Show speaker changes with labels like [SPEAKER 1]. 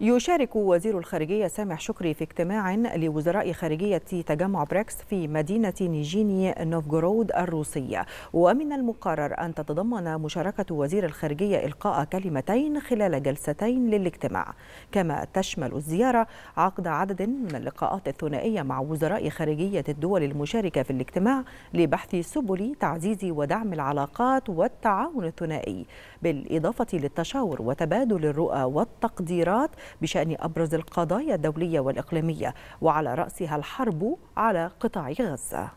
[SPEAKER 1] يشارك وزير الخارجية سامح شكري في اجتماع لوزراء خارجية تجمع بريكس في مدينة نيجيني نوفغورود الروسية ومن المقرر أن تتضمن مشاركة وزير الخارجية إلقاء كلمتين خلال جلستين للاجتماع كما تشمل الزيارة عقد عدد من اللقاءات الثنائية مع وزراء خارجية الدول المشاركة في الاجتماع لبحث سبل تعزيز ودعم العلاقات والتعاون الثنائي بالإضافة للتشاور وتبادل الرؤى والتقديرات بشأن أبرز القضايا الدولية والإقليمية وعلى رأسها الحرب على قطاع غزة